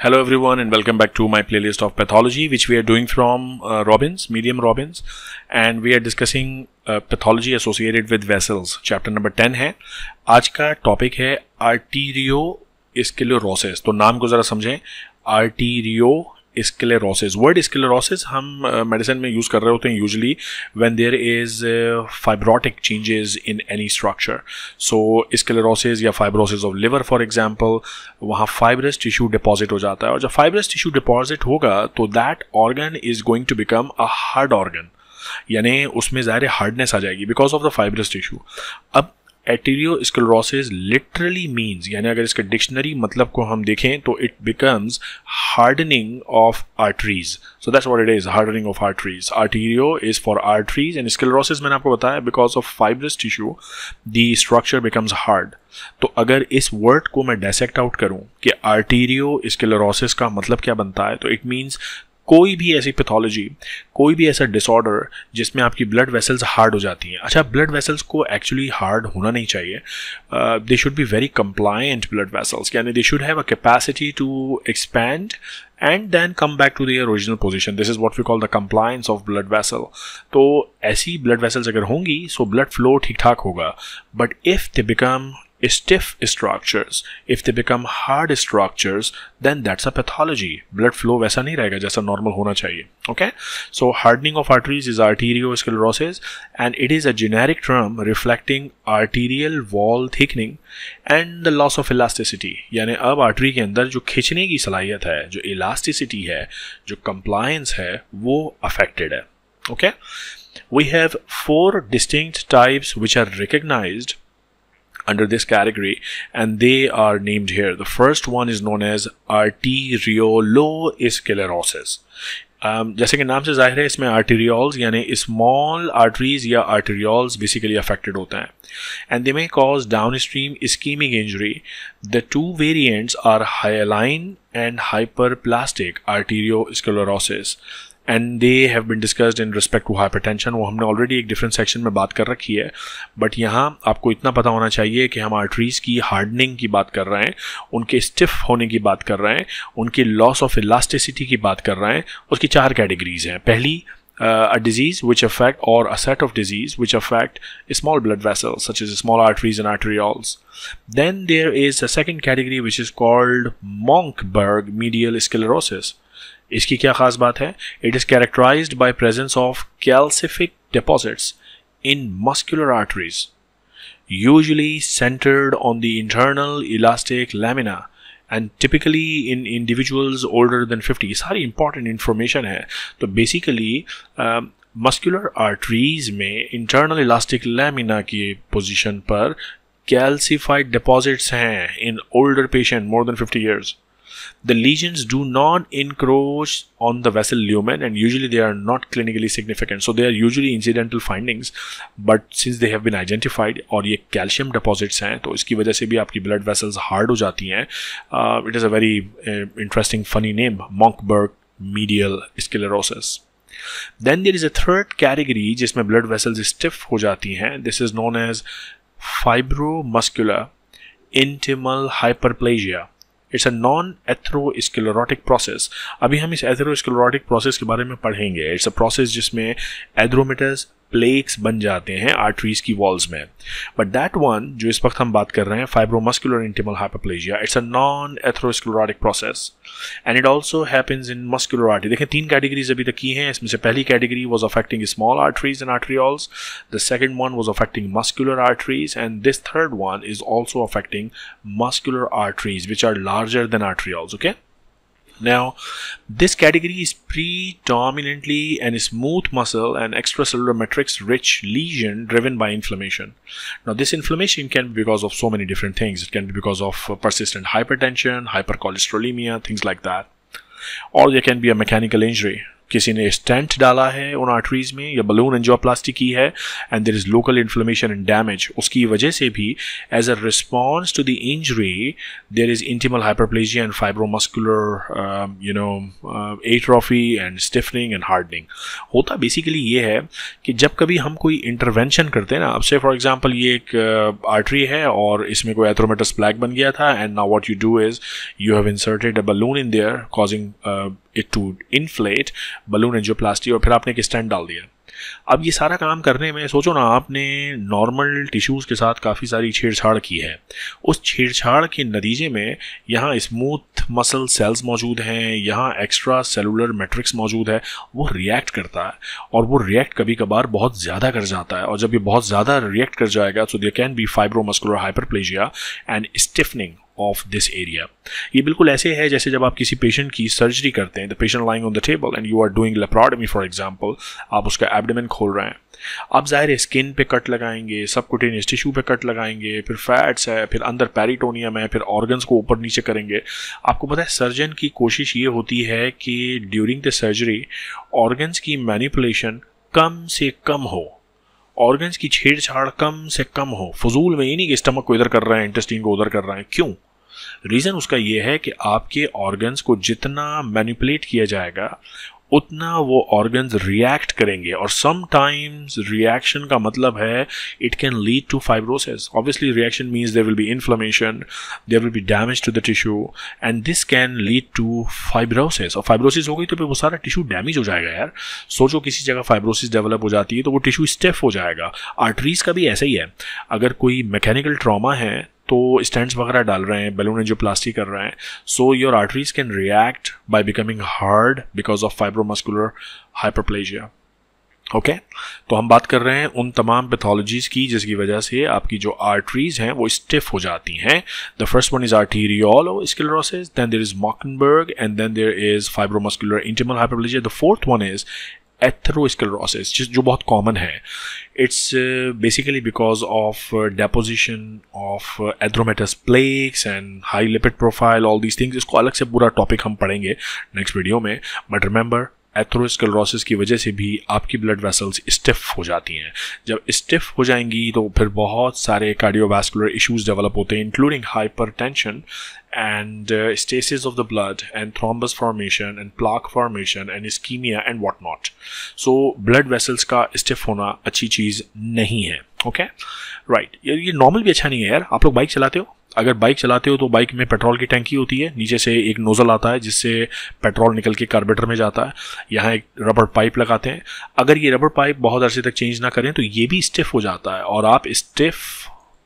Hello everyone and welcome back to my playlist of pathology which we are doing from uh, Robbins, Medium Robbins and we are discussing uh, pathology associated with vessels chapter number 10 है आज का topic है arterio इसके लिए रोसेस तो नाम को ज़रा समझें आर्टीरियो स्क्लेरोसिस वर्ड स्क्लेरोसिस हम मेडिसिन में यूज़ कर रहे होते हैं usually when there is fibrotic changes in any structure so sclerosis या fibrosis of liver for example वहाँ फाइब्रस टिश्यू डिपॉजिट हो जाता है और जब फाइब्रस टिश्यू डिपॉजिट होगा तो that organ is going to become a hard organ यानी उसमें ज़ाहिर हार्डनेस आ जाएगी because of the fibrous tissue अब एटीरियोस्कलरोसिस लिटरली मीन्स यानी अगर इसके डिक्शनरी मतलब को हम देखें तो it becomes hardening of arteries so that's what it is hardening of arteries arterio is for arteries and sclerosis मैंने आपको बताया because of fibrous tissue the structure becomes hard तो अगर इस वर्ड को मैं डेसेक्ट आउट करूं कि आर्टीरियो स्कलरोसिस का मतलब क्या बनता है तो इट मीन्स कोई भी ऐसी पैथोलॉजी कोई भी ऐसा डिसऑर्डर जिसमें आपकी ब्लड वेसल्स हार्ड हो जाती हैं अच्छा ब्लड वेसल्स को एक्चुअली हार्ड होना नहीं चाहिए they should be very compliant blood vessels यानी they should have a capacity to expand and then come back to their original position this is what we call the compliance of blood vessel तो ऐसी blood vessels अगर होंगी so blood flow ठीक ठाक होगा but if they become stiff structures if they become hard structures then that's a pathology blood flow वैसा नहीं रहेगा जैसा नॉर्मल होना चाहिए okay so hardening of arteries is arterio sclerosis and it is a generic term reflecting arterial wall thickening and the loss of elasticity यानी अब artery के अंदर जो खींचने की सलाहियत है जो इलास्टिसिटी है जो कंप्लायंस है वो अफेक्टेड है okay we have four distinct types which are recognized under this category and they are named here. The first one is known as arteriolosclerosis. Um, जैसे कि नाम से जाहिर है इसमें arterioles यानी small arteries या arterioles basically affected होते हैं and they may cause downstream ischemic injury. The two variants are hyaline and hyperplastic arteriosclerosis. And they have been discussed in respect to hypertension वो हमने already एक different section में बात कर रखी है बट यहाँ आपको इतना पता होना चाहिए कि हम आर्टरीज की हार्डनिंग की बात कर रहे हैं उनके स्टिफ होने की बात कर रहे हैं उनके लॉस ऑफ इलास्टिसिटी की बात कर रहे हैं उसकी चार कैटेगरीज हैं पहली अ डिजीज विच अफेक्ट और a set of disease which affect small blood vessel such is small arteries and arterioles then there is a second category which is called Monckeberg medial sclerosis इसकी क्या खास बात है it is characterize by presence of calcific deposits in muscular arteries centred on the internal elastic lamina and typically in individuals older than fifty ये सारी important information है तो basically muscular arteries में इंटरनल इलास्टिक लेमिना की position पर calcified deposits हैं in older patient more than fifty years The lesions do not encroach on the vessel lumen and usually they are not clinically significant. So they are usually incidental findings but since they have been identified or ye calcium deposits hain to iski wajah se bhi aapki blood vessels hard ho jati hain Uh, it is a very uh, interesting funny name Monkberg medial sclerosis. then there is a third category jisme blood vessels stiff ho jati hain this is known as fibromuscular intimal hyperplasia it's a non atherosclerotic process अभी हम इस एथ्रोस्क्लेरोटिक process के बारे में पढ़ेंगे it's a process जिसमें एद्रोमेटस plex बन जाते हैं आर्टरीज की वॉल्स में बट दैट वन जो इस वक्त हम बात कर रहे हैं fibromuscular intimal hypoplasia it's a non atherosclerotic process and it also happens in muscular artery देखें तीन कैटेगरीज अभी तक की हैं इसमें से पहली category was affecting small arteries and arterioles the second one was affecting muscular arteries and this third one is also affecting muscular arteries which are larger than arterioles okay okay? Now, this category is predominantly an smooth muscle and extracellular matrix rich lesion driven by inflammation. Now, this inflammation can be because of so many different things. It can be because of uh, persistent hypertension, hypercholesterolemia, things like that. Or there can be a mechanical injury. किसी ने stent डाला है उन arteries में या balloon angioplasty की है and there is local inflammation and damage उसकी वजह से भी as a response to the injury there is intimal hyperplasia and fibromuscular you know atrophy and stiffening and hardening होता बेसिकली ये है कि जब कभी हम कोई इंटरवेंशन करते हैं ना अब से फॉर एग्जाम्पल ये एक आर्टरी uh, है और इसमें कोई एथ्रोमेटस ब्लैक बन गया था and now what you do is you have inserted a balloon in there causing it to inflate balloon angioplasty और फिर आपने एक स्टैंड डाल दिया अब ये सारा काम करने में सोचो ना आपने नॉर्मल टिश्यूज़ के साथ काफ़ी सारी छेड़छाड़ की है उस छेड़छाड़ के नतीजे में यहाँ स्मूथ मसल सेल्स मौजूद हैं यहाँ एक्स्ट्रा सेलुलर मैट्रिक्स मौजूद है वो रिएक्ट करता है और वो रिएक्ट कभी कभार बहुत ज़्यादा कर जाता है और जब ये बहुत ज़्यादा रिएक्ट कर जाएगा so they can be fibromuscular hyperplasia and stiffening of this area ये बिल्कुल ऐसे है जैसे जब आप किसी पेशेंट की सर्जरी करते हैं the patient lying on the table and you are doing laparotomy for example आप उसका एबडमेन खोल रहे हैं आप जाहिर है स्किन पे कट लगाएंगे सबकुटेनियस टिश्यू पे कट लगाएंगे फिर फैट्स है फिर अंदर पैरिटोनियम है फिर ऑर्गन्स को ऊपर नीचे करेंगे आपको पता है सर्जन की कोशिश ये होती है कि ड्यूरिंग द सर्जरी ऑर्गन्स की मैनिपुलेशन कम से कम हो ऑर्गन्स की छेड़छाड़ कम से कम हो फजूल में ये नहीं कि स्टमक को इधर कर रहे हैं इंटेस्टिन को उधर कर रहे हैं क्यों रीज़न उसका यह है कि आपके ऑर्गन्स को जितना मैनिपुलेट किया जाएगा उतना वो ऑर्गन्स रिएक्ट करेंगे और समटाइम्स रिएक्शन का मतलब है it can lead to fibrosis obviously reaction means there will be inflammation there will be damage to the tissue and this can lead to fibrosis और फाइब्रोसिस हो गई तो फिर वो सारा टिश्यू डैमेज हो जाएगा यार सोचो किसी जगह फाइब्रोसिस डेवलप हो जाती है तो वो टिश्यू स्टेफ हो जाएगा आर्टरीज का भी ऐसा ही है अगर कोई मैकेनिकल ट्रामा है तो स्टैंड वगैरह डाल रहे हैं बैलून जो प्लास्टिक कर रहे हैं so your arteries can react by becoming hard because of fibromuscular hyperplasia okay तो हम बात कर रहे हैं उन तमाम पैथोलॉजीज़ की जिसकी वजह से आपकी जो आर्टरीज हैं वो स्टिफ हो जाती हैं the first one is arteriolosclerosis then there is Monckeberg and then there is fibromuscular intimal hyperplasia the fourth one is atherosclerosis जो बहुत कॉमन है it's basically because of deposition of atheromatous plaques and high lipid profile all these things इसको अलग से पूरा topic हम पढ़ेंगे next video में बट रिमेंबर एथ्रोस्कलरोसिस की वजह से भी आपकी ब्लड वेसल्स स्टिफ हो जाती हैं जब स्टिफ हो जाएंगी तो फिर बहुत सारे कार्डियोवास्कुलर इश्यूज डेवलप होते हैं including hypertension and stasis of the blood and thrombus formation and plaque formation and ischemia and what not so blood vessels का स्टिफ होना अच्छी चीज़ नहीं है ओके राइट right. ये नॉर्मल भी अच्छा नहीं है यार आप लोग बाइक चलाते हो अगर बाइक चलाते हो तो बाइक में पेट्रोल की टैंकी होती है नीचे से एक नोज़ल आता है जिससे पेट्रोल निकल के कार्बेटर में जाता है यहाँ एक रबड़ पाइप लगाते हैं अगर ये रबड़ पाइप बहुत अरसे तक चेंज ना करें तो ये भी स्टिफ हो जाता है और आप स्टिफ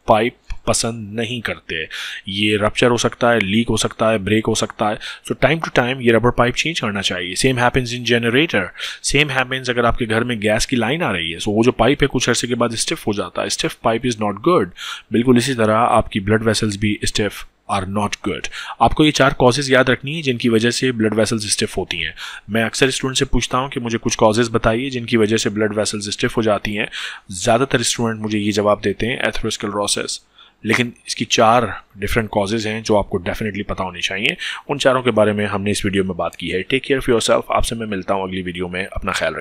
पाइप पसंद नहीं करते ये रप्चर हो सकता है लीक हो सकता है ब्रेक हो सकता है सो टाइम टू टाइम ये रबर पाइप चेंज करना चाहिए same happens in generator same happens अगर आपके घर में गैस की लाइन आ रही है सो so वो जो पाइप है कुछ अर्से के बाद स्टिफ हो जाता है stiff pipe is not good बिल्कुल इसी तरह आपकी ब्लड वेसल्स भी स्टिफ आर नॉट गुड आपको ये चार कॉजेज़ याद रखनी है जिनकी वजह से ब्लड वेसल्स स्टिफ होती हैं मैं अक्सर स्टूडेंट से पूछता हूँ कि मुझे कुछ कॉजेज़ बताइए जिनकी वजह से ब्लड वेसल्स स्टिफ हो जाती हैं ज़्यादातर स्टूडेंट मुझे ये जवाब देते हैं एथरोस्कलरोसिस लेकिन इसकी चार डिफरेंट कॉजेज़ हैं जो आपको डेफिनेटली पता होनी चाहिए उन चारों के बारे में हमने इस वीडियो में बात की है take care for yourself आपसे मैं मिलता हूँ अगली वीडियो में अपना ख्याल रखें